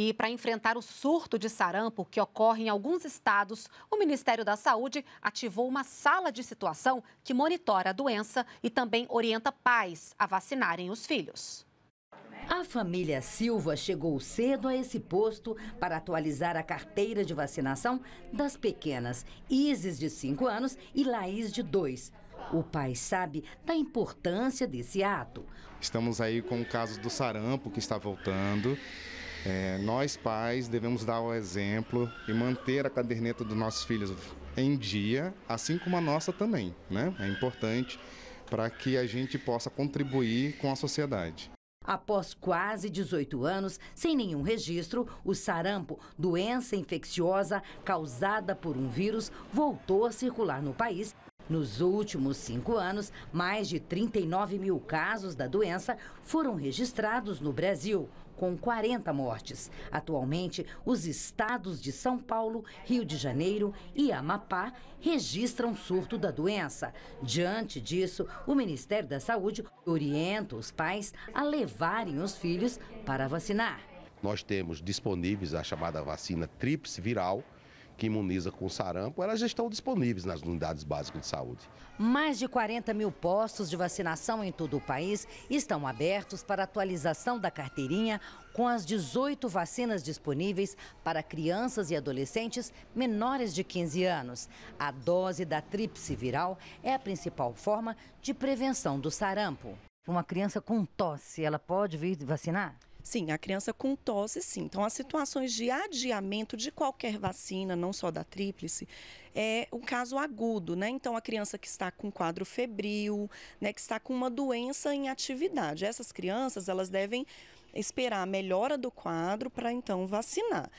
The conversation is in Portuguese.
E para enfrentar o surto de sarampo que ocorre em alguns estados, o Ministério da Saúde ativou uma sala de situação que monitora a doença e também orienta pais a vacinarem os filhos. A família Silva chegou cedo a esse posto para atualizar a carteira de vacinação das pequenas Isis, de 5 anos, e Laís, de 2. O pai sabe da importância desse ato. Estamos aí com o caso do sarampo que está voltando é, nós, pais, devemos dar o exemplo e manter a caderneta dos nossos filhos em dia, assim como a nossa também. Né? É importante para que a gente possa contribuir com a sociedade. Após quase 18 anos, sem nenhum registro, o sarampo, doença infecciosa causada por um vírus, voltou a circular no país nos últimos cinco anos, mais de 39 mil casos da doença foram registrados no Brasil, com 40 mortes. Atualmente, os estados de São Paulo, Rio de Janeiro e Amapá registram surto da doença. Diante disso, o Ministério da Saúde orienta os pais a levarem os filhos para vacinar. Nós temos disponíveis a chamada vacina tríplice viral, que imuniza com sarampo, elas já estão disponíveis nas unidades básicas de saúde. Mais de 40 mil postos de vacinação em todo o país estão abertos para atualização da carteirinha com as 18 vacinas disponíveis para crianças e adolescentes menores de 15 anos. A dose da tríplice viral é a principal forma de prevenção do sarampo. Uma criança com tosse, ela pode vir vacinar? Sim, a criança com tosse, sim. Então, as situações de adiamento de qualquer vacina, não só da tríplice, é o caso agudo, né? Então, a criança que está com quadro febril, né, que está com uma doença em atividade. Essas crianças, elas devem esperar a melhora do quadro para então vacinar.